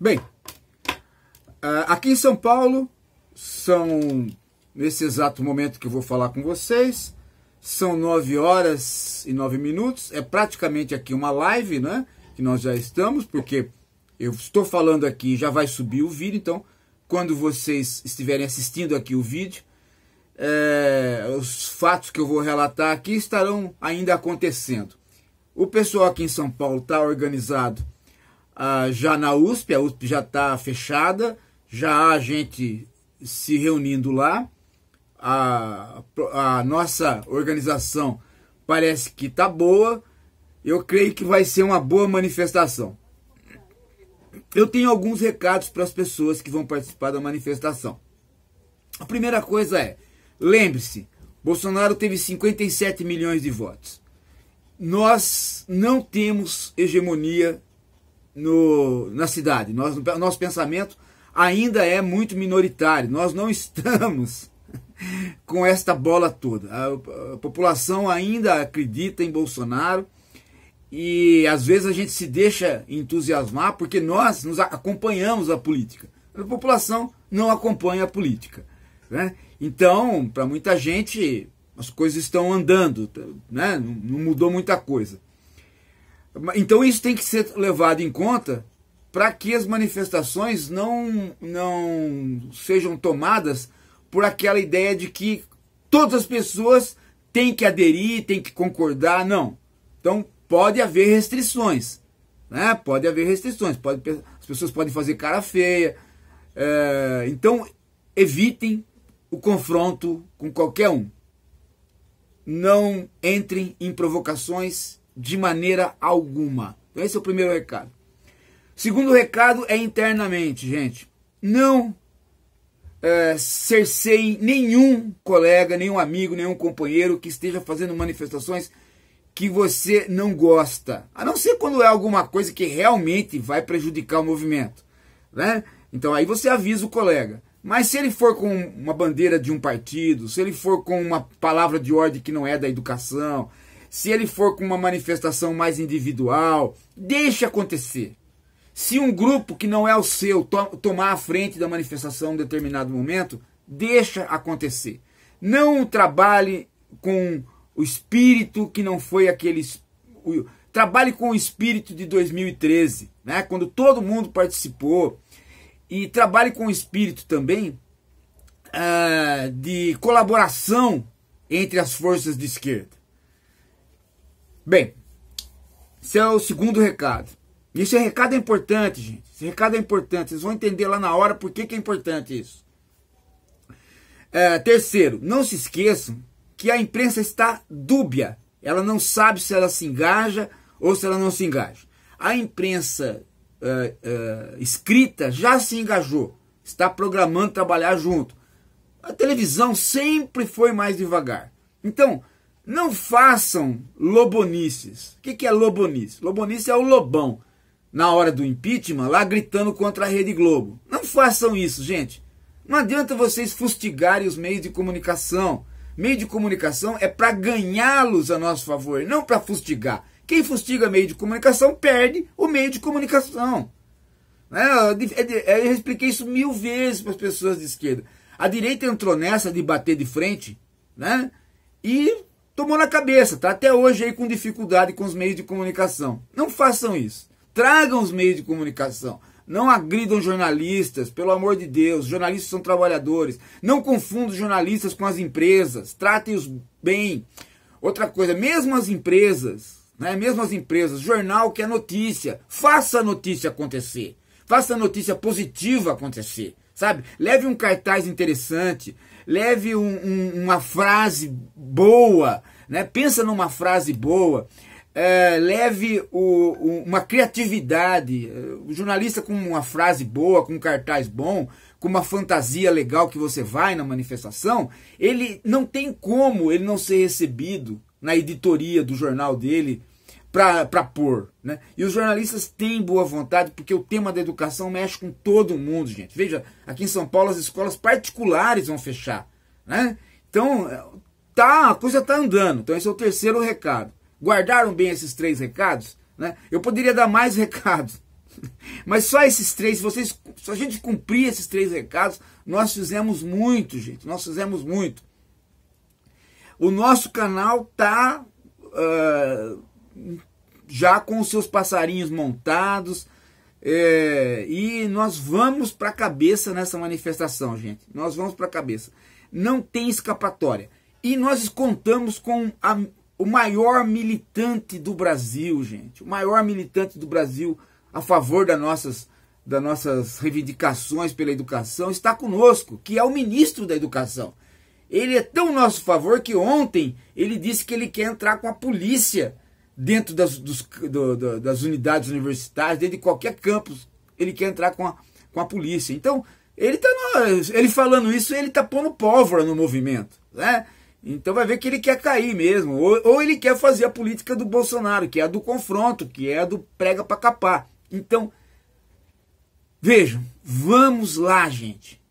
Bem, ah, aqui em São Paulo, são, nesse exato momento que eu vou falar com vocês, são 9 horas e 9 minutos. É praticamente aqui uma live, né? Que nós já estamos, porque eu estou falando aqui já vai subir o vídeo. Então, quando vocês estiverem assistindo aqui o vídeo, é, os fatos que eu vou relatar aqui estarão ainda acontecendo. O pessoal aqui em São Paulo está organizado ah, já na USP, a USP já está fechada, já há gente se reunindo lá. A, a nossa organização parece que está boa. Eu creio que vai ser uma boa manifestação. Eu tenho alguns recados para as pessoas que vão participar da manifestação. A primeira coisa é, lembre-se, Bolsonaro teve 57 milhões de votos. Nós não temos hegemonia no, na cidade. Nós, nosso pensamento ainda é muito minoritário. Nós não estamos com esta bola toda. A, a, população ainda acredita em Bolsonaro e às vezes a gente se deixa entusiasmar porque nós nos acompanhamos a política. A população não acompanha a política. Né? Então, para muita gente, as coisas estão andando, né? não mudou muita coisa. Então isso tem que ser levado em conta para que as manifestações não, não sejam tomadas por aquela ideia de que todas as pessoas têm que aderir, têm que concordar, não. Então pode haver restrições, né? Pode haver restrições, pode, as pessoas podem fazer cara feia. É, então evitem o confronto com qualquer um. Não entrem em provocações de maneira alguma. Então esse é o primeiro recado. Segundo recado é internamente, gente. Não é, nenhum colega, nenhum amigo, nenhum companheiro que esteja fazendo manifestações que você não gosta. A não ser quando é alguma coisa que realmente vai prejudicar o movimento. Né? Então aí você avisa o colega. Mas se ele for com uma bandeira de um partido, se ele for com uma palavra de ordem que não é da educação, se ele for com uma manifestação mais individual, deixe acontecer. Se um grupo que não é o seu to tomar a frente da manifestação em determinado momento, deixa acontecer. Não trabalhe com o espírito que não foi aquele o, trabalhe com o espírito de 2013, né? Quando todo mundo participou e trabalhe com o espírito também uh, de colaboração entre as forças de esquerda. Bem, esse é o segundo recado. isso é recado importante, gente. Esse recado é importante. Vocês vão entender lá na hora por que, que é importante isso. É, terceiro, não se esqueçam que a imprensa está dúbia. Ela não sabe se ela se engaja ou se ela não se engaja. A imprensa é, é, escrita já se engajou, está programando trabalhar junto. A televisão sempre foi mais devagar. Então, não façam lobonices. O que é lobonice? Lobonice é o lobão, na hora do impeachment, lá gritando contra a Rede Globo. Não façam isso, gente. Não adianta vocês fustigarem os meios de comunicação. Meio de comunicação é para ganhá-los a nosso favor, não para fustigar. Quem fustiga meio de comunicação perde o meio de comunicação. Né? Eu expliquei isso mil vezes para as pessoas de esquerda. A direita entrou nessa de bater de frente né? e tomou na cabeça, tá até hoje aí com dificuldade com os meios de comunicação. Não façam isso. Tragam os meios de comunicação. Não agridam jornalistas, pelo amor de Deus. Jornalistas são trabalhadores. Não confundam jornalistas com as empresas. Tratem-os bem. Outra coisa, mesmo as empresas, né, mesmo as empresas, jornal que é notícia, faça a notícia acontecer. Faça a notícia positiva acontecer sabe? Leve um cartaz interessante, leve um, um, uma frase boa, né? Pensa numa frase boa. É, leve o, o, uma criatividade, o jornalista com uma frase boa, com um cartaz bom, com uma fantasia legal que você vai na manifestação, ele não tem como ele não ser recebido na editoria do jornal dele, para pôr. Né? E os jornalistas têm boa vontade, porque o tema da educação mexe com todo mundo, gente. Veja, aqui em São Paulo as escolas particulares vão fechar. Né? Então, é, tá, a coisa tá andando. Então, esse é o terceiro recado. Guardaram bem esses três recados? Né? Eu poderia dar mais recados. Mas só esses três, se, vocês, se a gente cumprir esses três recados, nós fizemos muito, gente. Nós fizemos muito. O nosso canal tá uh, já com seus passarinhos montados. É, e nós vamos para a cabeça nessa manifestação, gente. Nós vamos para a cabeça. Não tem escapatória. E nós contamos com a, o maior militante do Brasil, gente. O maior militante do Brasil a favor das nossas, das nossas reivindicações pela educação está conosco, que é o ministro da Educação. Ele é tão nosso favor que ontem ele disse que ele quer entrar com a polícia dentro das, dos, do, do, das unidades universitárias, dentro de qualquer campus, ele quer entrar com a, com a polícia. Então, ele tá no, ele falando isso, ele está pondo pólvora no movimento, né? Então vai ver que ele quer cair mesmo, ou, ou ele quer fazer a política do Bolsonaro, que é a do confronto, que é a do prega para capar. Então, vejam, vamos lá, gente.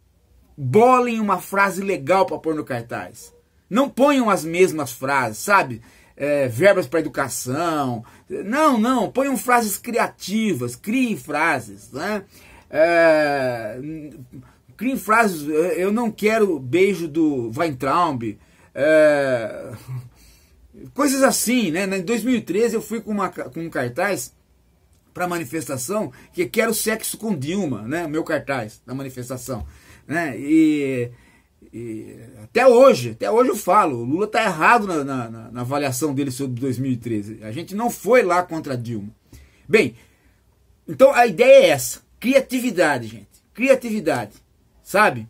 Bolem uma frase legal para pôr no cartaz. Não ponham as mesmas frases, sabe? é, verbas para educação. Não, não, ponham frases criativas, criem frases. Né? É, criem frases, eu não quero beijo do Weintraub. É, coisas assim, né? Em 2013 eu fui com, uma, com um cartaz para manifestação que é quero sexo com Dilma, né? Meu cartaz da manifestação, né? E e até hoje, até hoje eu falo, o Lula está errado na, na, na, avaliação dele sobre 2013. A gente não foi lá contra Dilma. Bem, então a ideia é essa: criatividade, gente. Criatividade, sabe?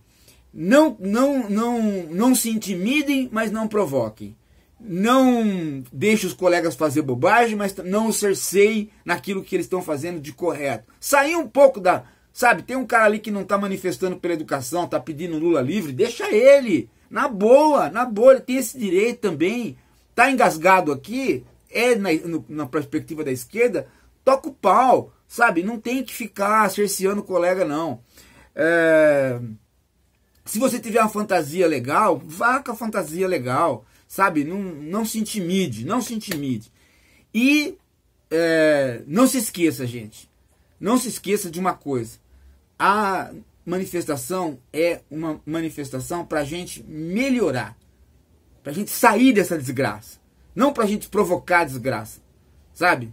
Não, não, não, não se intimidem, mas não provoquem. Não deixe os colegas fazer bobagem, mas não os cerceie naquilo que eles estão fazendo de correto. Sair um pouco da, Sabe, tem um cara ali que não está manifestando pela educação, está pedindo Lula livre, deixa ele. Na boa, na boa, ele tem esse direito também. Tá engasgado aqui, é na, no, na perspectiva da esquerda, toca o pau, sabe? Não tem que ficar cerceando o colega, não. É... Se você tiver uma fantasia legal, vá com a fantasia legal, sabe? Não, não se intimide, não se intimide. E é... não se esqueça, gente, não se esqueça de uma coisa a manifestação é uma manifestação para a gente melhorar, para a gente sair dessa desgraça, não para a gente provocar desgraça, sabe?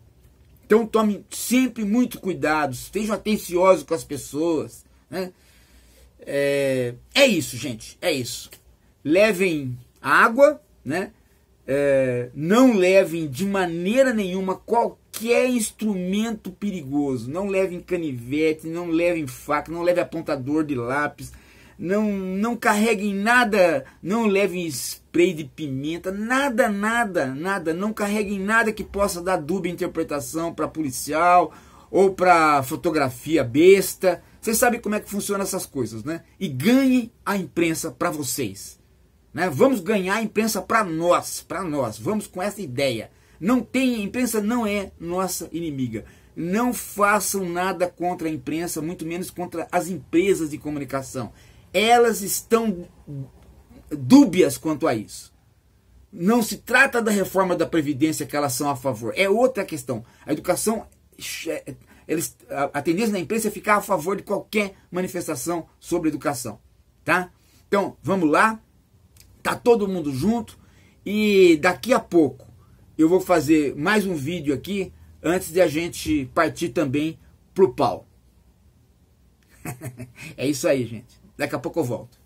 Então tome sempre muito cuidado, estejam atenciosos com as pessoas, né? É, é isso, gente, é isso. Levem água, né? É, não levem de maneira nenhuma qualquer qualquer é instrumento perigoso. Não levem canivete, não levem faca, não levem apontador de lápis, não, não carreguem nada, não levem spray de pimenta, nada, nada, nada. Não carreguem nada que possa dar dúbia interpretação para policial ou para fotografia besta. Vocês sabem como é que funciona essas coisas, né? E ganhe a imprensa para vocês. Né? Vamos ganhar a imprensa para nós, para nós. Vamos com essa ideia. Não tem, a imprensa não é nossa inimiga. Não façam nada contra a imprensa, muito menos contra as empresas de comunicação. Elas estão dúbias quanto a isso. Não se trata da reforma da Previdência que elas são a favor. É outra questão. A educação. É, eles, a, tendência da imprensa é ficar a favor de qualquer manifestação sobre educação. Tá? Então, vamos lá. Tá todo mundo junto. E daqui a pouco eu vou fazer mais um vídeo aqui antes de a gente partir também pro pau. é isso aí, gente. Daqui a pouco eu volto.